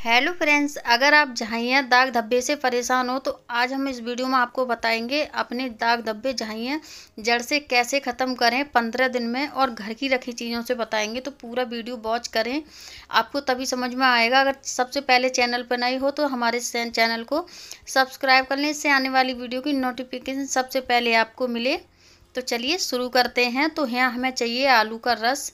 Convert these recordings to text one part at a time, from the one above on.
hello friends अगर आप झाइया दाग धब्बे से परेशान हो तो आज हम इस वीडियो में आपको बताएंगे अपने दाग धब्बे झाइयाँ जड़ से कैसे ख़त्म करें पंद्रह दिन में और घर की रखी चीज़ों से बताएंगे तो पूरा वीडियो वॉच करें आपको तभी समझ में आएगा अगर सबसे पहले चैनल पर नहीं हो तो हमारे चैनल को सब्सक्राइब कर लें इससे आने वाली वीडियो की नोटिफिकेशन सबसे पहले आपको मिले तो चलिए शुरू करते हैं तो यहाँ हमें चाहिए आलू का रस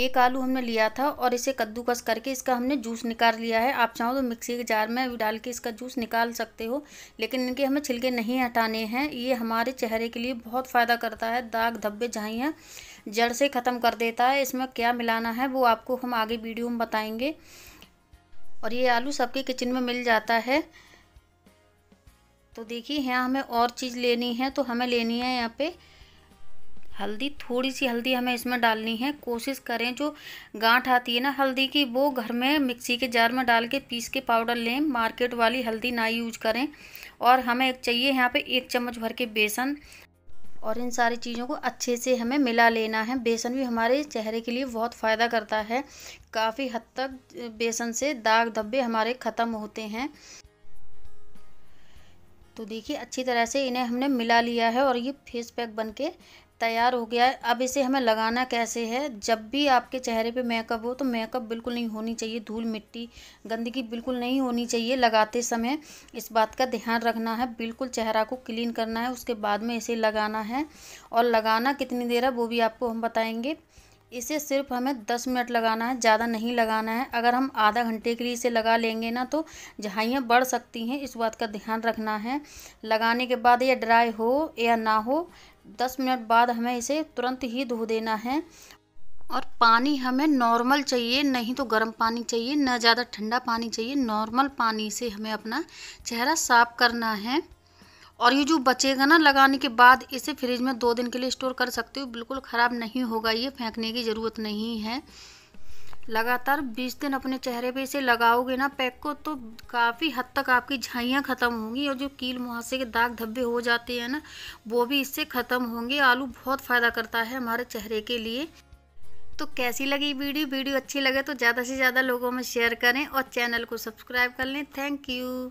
एक आलू हमने लिया था और इसे कद्दूकस करके इसका हमने जूस निकाल लिया है आप चाहो तो मिक्सी के जार में डाल के इसका जूस निकाल सकते हो लेकिन इनके हमें छिलके नहीं हटाने हैं ये हमारे चेहरे के लिए बहुत फ़ायदा करता है दाग धब्बे जहाँ हैं जड़ से ख़त्म कर देता है इसमें क्या मिलाना है वो आपको हम आगे वीडियो में बताएँगे और ये आलू सबके किचन में मिल जाता है तो देखिए यहाँ हमें और चीज़ लेनी है तो हमें लेनी है यहाँ पर हल्दी थोड़ी सी हल्दी हमें इसमें डालनी है कोशिश करें जो गांठ आती है ना हल्दी की वो घर में मिक्सी के जार में डाल के पीस के पाउडर लें मार्केट वाली हल्दी ना यूज करें और हमें एक चाहिए यहाँ पे एक चम्मच भर के बेसन और इन सारी चीज़ों को अच्छे से हमें मिला लेना है बेसन भी हमारे चेहरे के लिए बहुत फ़ायदा करता है काफ़ी हद तक बेसन से दाग धब्बे हमारे ख़त्म होते हैं तो देखिए अच्छी तरह से इन्हें हमने मिला लिया है और ये फेस पैक बन के तैयार हो गया है अब इसे हमें लगाना कैसे है जब भी आपके चेहरे पे मेकअप हो तो मेकअप बिल्कुल नहीं होनी चाहिए धूल मिट्टी गंदगी बिल्कुल नहीं होनी चाहिए लगाते समय इस बात का ध्यान रखना है बिल्कुल चेहरा को क्लीन करना है उसके बाद में इसे लगाना है और लगाना कितनी देर है वो भी आपको हम बताएँगे इसे सिर्फ हमें दस मिनट लगाना है ज़्यादा नहीं लगाना है अगर हम आधा घंटे के लिए इसे लगा लेंगे ना तो झाइयाँ बढ़ सकती हैं इस बात का ध्यान रखना है लगाने के बाद यह ड्राई हो या ना हो दस मिनट बाद हमें इसे तुरंत ही धो देना है और पानी हमें नॉर्मल चाहिए नहीं तो गर्म पानी चाहिए ना ज़्यादा ठंडा पानी चाहिए नॉर्मल पानी से हमें अपना चेहरा साफ करना है और ये जो बचेगा ना लगाने के बाद इसे फ्रिज में दो दिन के लिए स्टोर कर सकते हो बिल्कुल ख़राब नहीं होगा ये फेंकने की ज़रूरत नहीं है लगातार बीस दिन अपने चेहरे पे इसे लगाओगे ना पैक को तो काफ़ी हद तक आपकी झाइयाँ ख़त्म होंगी और जो कील मुहासे के दाग धब्बे हो जाते हैं ना वो भी इससे ख़त्म होंगे आलू बहुत फ़ायदा करता है हमारे चेहरे के लिए तो कैसी लगी वीडियो वीडियो अच्छी लगे तो ज़्यादा से ज़्यादा लोगों में शेयर करें और चैनल को सब्सक्राइब कर लें थैंक यू